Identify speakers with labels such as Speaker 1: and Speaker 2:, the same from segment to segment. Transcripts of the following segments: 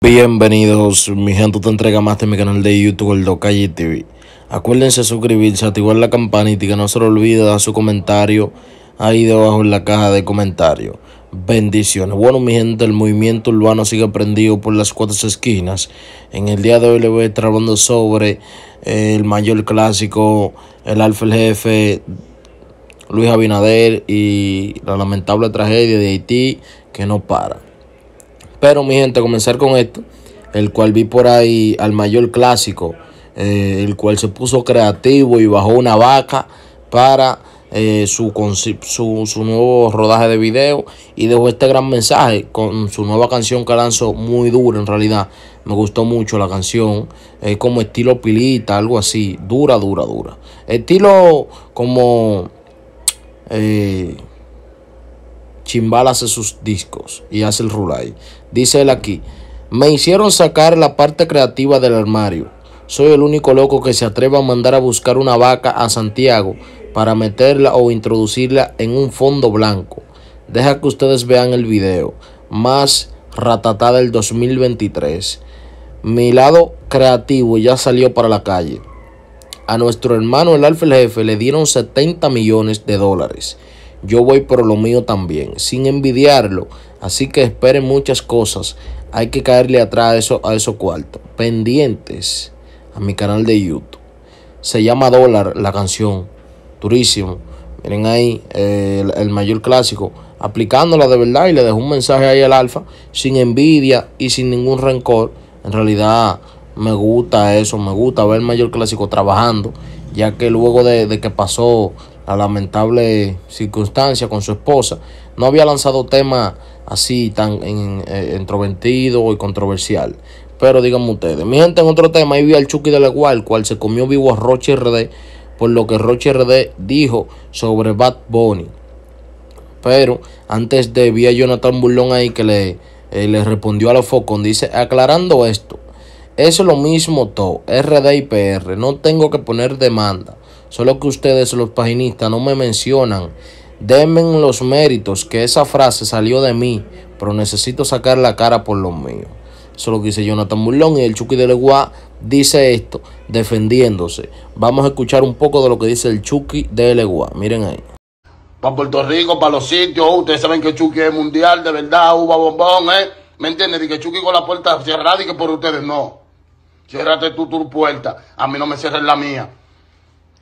Speaker 1: Bienvenidos, mi gente te entrega más de mi canal de YouTube, el Docalle TV. Acuérdense suscribirse, activar la campanita y que no se lo olvide dar su comentario ahí debajo en la caja de comentarios. Bendiciones. Bueno, mi gente, el movimiento urbano sigue prendido por las cuatro esquinas. En el día de hoy le voy a sobre el mayor clásico, el Alfa el Jefe Luis Abinader y la lamentable tragedia de Haití que no para. Pero mi gente, comenzar con esto, el cual vi por ahí al mayor clásico, eh, el cual se puso creativo y bajó una vaca para eh, su, su, nuevo rodaje de video y dejó este gran mensaje con su nueva canción que lanzó muy dura en realidad. Me gustó mucho la canción, es eh, como estilo pilita, algo así, dura, dura, dura. Estilo como eh, Chimbal hace sus discos y hace el rulay. Dice él aquí, me hicieron sacar la parte creativa del armario. Soy el único loco que se atreva a mandar a buscar una vaca a Santiago para meterla o introducirla en un fondo blanco. Deja que ustedes vean el video. Más ratatá del 2023. Mi lado creativo ya salió para la calle. A nuestro hermano el alfa el jefe le dieron 70 millones de dólares. Yo voy por lo mío también, sin envidiarlo. Así que esperen muchas cosas. Hay que caerle atrás a eso, a esos cuartos. Pendientes a mi canal de YouTube. Se llama Dólar la canción. Durísimo. Miren ahí eh, el, mayor clásico. Aplicándola de verdad y le dejo un mensaje ahí al alfa. Sin envidia y sin ningún rencor. En realidad me gusta eso, me gusta ver el mayor clásico trabajando, ya que luego de, que pasó la lamentable circunstancia con su esposa, no había lanzado tema así tan eh, entrovertido y controversial. Pero díganme ustedes, mi gente, en otro tema, ahí vi al Chucky de la el cual se comió vivo a Roche RD por lo que Roche RD dijo sobre Bad Bunny. Pero antes de vi a Jonathan Burlón ahí que le, eh, le respondió a los Focon, dice, aclarando esto, es lo mismo todo, RD y PR. No tengo que poner demanda. Solo que ustedes, los paginistas, no me mencionan. Denme los méritos que esa frase salió de mí, pero necesito sacar la cara por los mío. Eso es lo que dice Jonathan Burlón y el Chucky de Leguá dice esto defendiéndose. Vamos a escuchar un poco de lo que dice el Chucky de Legua. Miren ahí.
Speaker 2: Para Puerto Rico, para los sitios, oh, ustedes saben que Chucky es mundial, de verdad, uva bombón, ¿eh? ¿Me entiendes? Y que Chucky con la puerta cerrada y que por ustedes no. Cierrate tú tu puerta. A mí no me cierres la mía.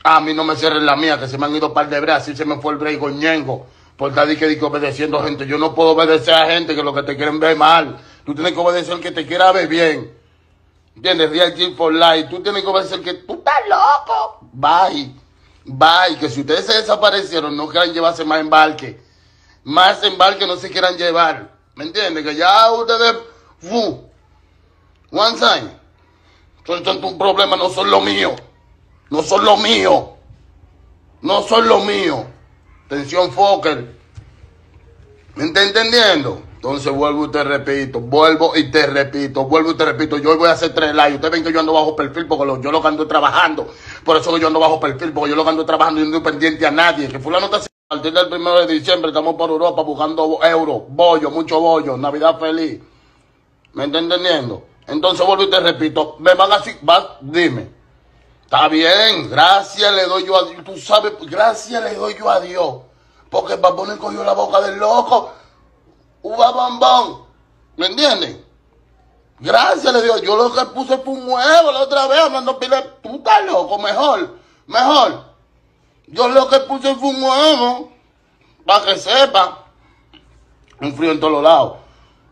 Speaker 2: A mí no me cierres la mía, que se me han ido para par de breas. se me fue el break ñengo. Por estar que, que obedeciendo gente. Yo no puedo obedecer a gente que lo que te quieren ver mal. Tú tienes que obedecer al que te quiera ver bien. ¿Entiendes? Real Team for Life. Tú tienes que obedecer que tú estás loco. Bye. Bye. Que si ustedes se desaparecieron, no quieran llevarse más embarque. Más embarque no se quieran llevar. ¿Me entiendes? Que ya ustedes... Fu. One time son tanto, un problema no son lo mío. No son lo mío. No son lo mío. Tensión Fokker. ¿Me está entendiendo? Entonces vuelvo y te repito, vuelvo y te repito, vuelvo y te repito. Yo hoy voy a hacer tres likes, Ustedes ven que yo ando bajo perfil porque yo lo ando trabajando. Por eso yo ando bajo perfil, porque yo lo ando trabajando y no estoy pendiente a nadie. Que fulano está a partir del primero de diciembre estamos por Europa buscando euros, bollo, mucho bollo, Navidad feliz. ¿Me está entendiendo? Entonces vuelvo y te repito, me van así, va, dime, está bien, gracias le doy yo a Dios, tú sabes, gracias le doy yo a Dios, porque poner cogió la boca del loco, uva bambón, ¿me entiendes? Gracias le dio yo lo que puse fue un huevo la otra vez, mandó pila, tú estás loco, mejor, mejor. Yo lo que puse fue un huevo, para que sepa, un frío en todos los lados,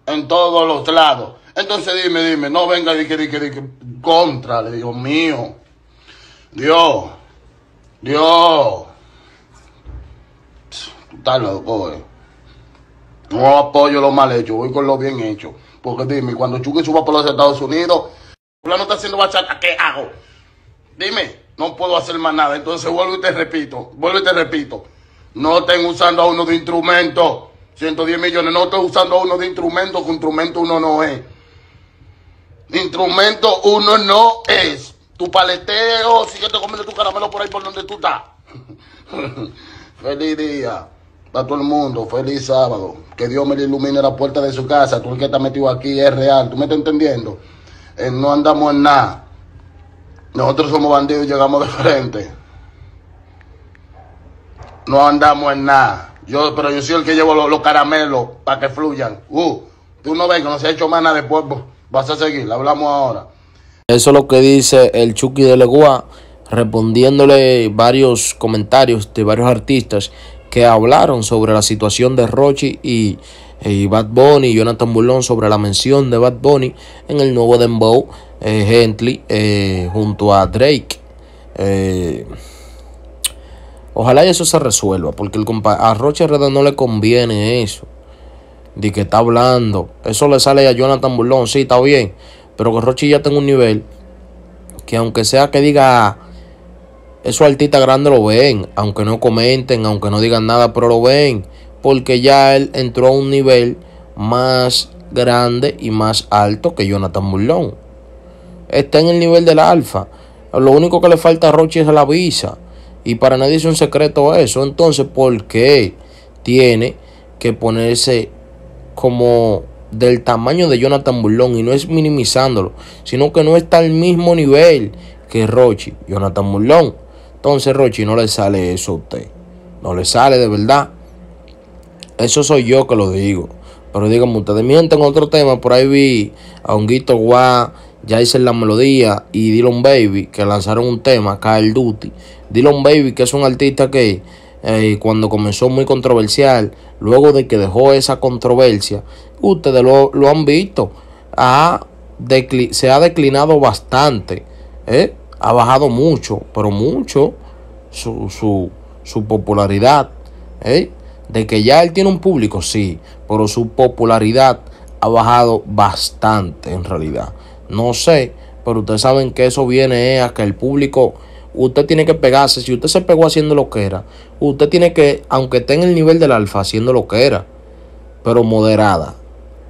Speaker 2: en todos los lados. Entonces dime, dime, no venga, di que, di que, contra, Dios mío. Dios, Dios, tú estás loco, eh. No apoyo lo mal hecho, voy con lo bien hecho. Porque dime, cuando Chucky suba por los Estados Unidos, no está haciendo bachata, ¿qué hago? Dime, no puedo hacer más nada. Entonces vuelvo y te repito, vuelvo y te repito. No estén usando a uno de instrumento. 110 millones, no estoy usando a uno de instrumento, que instrumento uno no es. Instrumento uno no es. Tu paleteo, si yo te comiendo tu caramelo por ahí por donde tú estás. Feliz día para todo el mundo. Feliz sábado. Que Dios me ilumine la puerta de su casa. Tú el que está metido aquí es real. ¿Tú me estás entendiendo? Eh, no andamos en nada. Nosotros somos bandidos y llegamos de frente. No andamos en nada. Yo, pero yo soy el que llevo los, caramelos para que fluyan. Uh, tú no ves que no se ha hecho más de pueblo. Vas a seguir, hablamos ahora.
Speaker 1: Eso es lo que dice el Chucky de Legua, respondiéndole varios comentarios de varios artistas que hablaron sobre la situación de Rochi y, Bad Bunny, y Jonathan Bullón sobre la mención de Bad Bunny en el nuevo Dembow eh, Gently eh, junto a Drake. Eh, ojalá eso se resuelva, porque el a Roche Reda no le conviene eso de que está hablando. Eso le sale a Jonathan Burlón, sí, está bien. Pero que Rochi ya tenga un nivel que aunque sea que diga, Eso altita grande lo ven, aunque no comenten, aunque no digan nada, pero lo ven. Porque ya él entró a un nivel más grande y más alto que Jonathan Burlón. Está en el nivel del alfa. Lo único que le falta a Rochi es la visa. Y para nadie es un secreto eso. Entonces, ¿por qué tiene que ponerse como del tamaño de Jonathan Burlón y no es minimizándolo, sino que no está al mismo nivel que Rochi, Jonathan Burlón. Entonces Rochi no le sale eso a usted, no le sale de verdad. Eso soy yo que lo digo. Pero díganme ustedes, en otro tema, por ahí vi a Honguito ya hice La Melodía y Dylan Baby que lanzaron un tema, Call Duty. Dylan Baby que es un artista que eh, cuando comenzó muy controversial, luego de que dejó esa controversia, ustedes lo, han visto, ha se ha declinado bastante, ¿eh? ha bajado mucho, pero mucho su, popularidad. ¿eh? De que ya él tiene un público, sí, pero su popularidad ha bajado bastante en realidad. No sé, pero ustedes saben que eso viene a que el público Usted tiene que pegarse. Si usted se pegó haciendo lo que era, usted tiene que, aunque esté en el nivel del alfa, haciendo lo que era, pero moderada.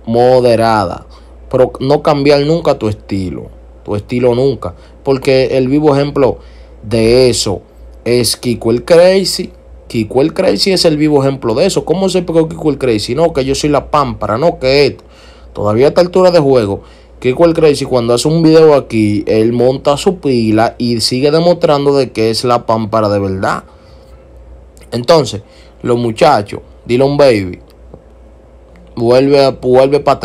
Speaker 1: Moderada. Pero no cambiar nunca tu estilo. Tu estilo nunca. Porque el vivo ejemplo de eso es Kiko el Crazy. Kiko el Crazy es el vivo ejemplo de eso. ¿Cómo se pegó Kiko el Crazy? No, que yo soy la pámpara, no, que Todavía a esta altura de juego que el Crazy cuando hace un video aquí, él monta su pila y sigue demostrando de que es la pámpara de verdad. Entonces, los muchachos, un Baby, vuelve, vuelve para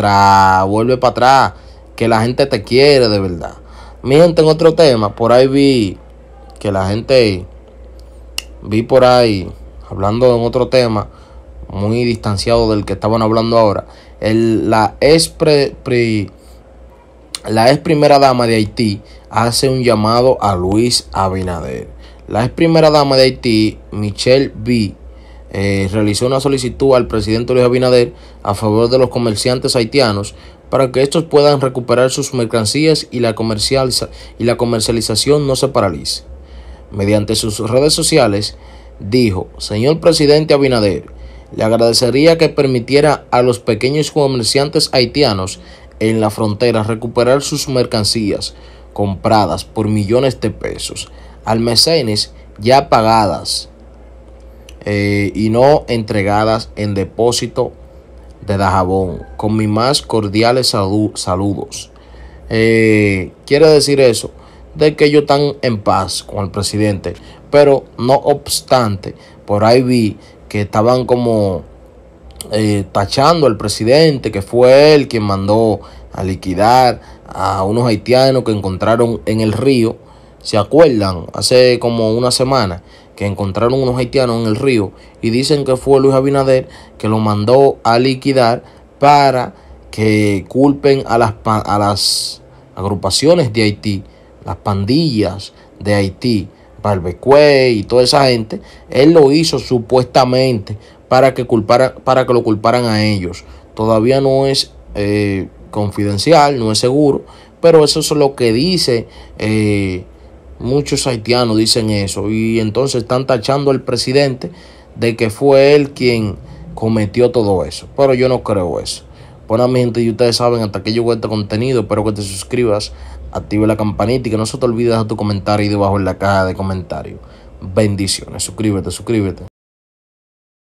Speaker 1: atrás, vuelve para atrás, que la gente te quiere de verdad. Miren, tengo otro tema, por ahí vi que la gente, vi por ahí, hablando de otro tema, muy distanciado del que estaban hablando ahora, el, la expre... pre, la ex primera dama de Haití hace un llamado a Luis Abinader. La ex primera dama de Haití, Michelle B., eh, realizó una solicitud al presidente Luis Abinader a favor de los comerciantes haitianos para que estos puedan recuperar sus mercancías y la, y la comercialización no se paralice. Mediante sus redes sociales, dijo, Señor presidente Abinader, le agradecería que permitiera a los pequeños comerciantes haitianos en la frontera recuperar sus mercancías compradas por millones de pesos, almacenes ya pagadas eh, y no entregadas en depósito de Dajabón, con mis más cordiales saludos. Eh, quiere decir eso, de que yo están en paz con el presidente, pero no obstante, por ahí vi que estaban como eh, tachando al presidente, que fue él quien mandó a liquidar a unos haitianos que encontraron en el río. ¿Se acuerdan? Hace como una semana que encontraron unos haitianos en el río y dicen que fue Luis Abinader que lo mandó a liquidar para que culpen a las, a las agrupaciones de Haití, las pandillas de Haití, Barbecue y toda esa gente. Él lo hizo supuestamente para que, culpara, para que lo culparan a ellos. Todavía no es eh, confidencial, no es seguro, pero eso es lo que dice. Eh, muchos haitianos dicen eso. Y entonces están tachando al presidente de que fue él quien cometió todo eso. Pero yo no creo eso. Bueno, mi gente, y ustedes saben, hasta que yo este contenido, espero que te suscribas, active la campanita y que no se te olvide dejar tu comentario ahí debajo en la caja de comentarios. Bendiciones, suscríbete, suscríbete.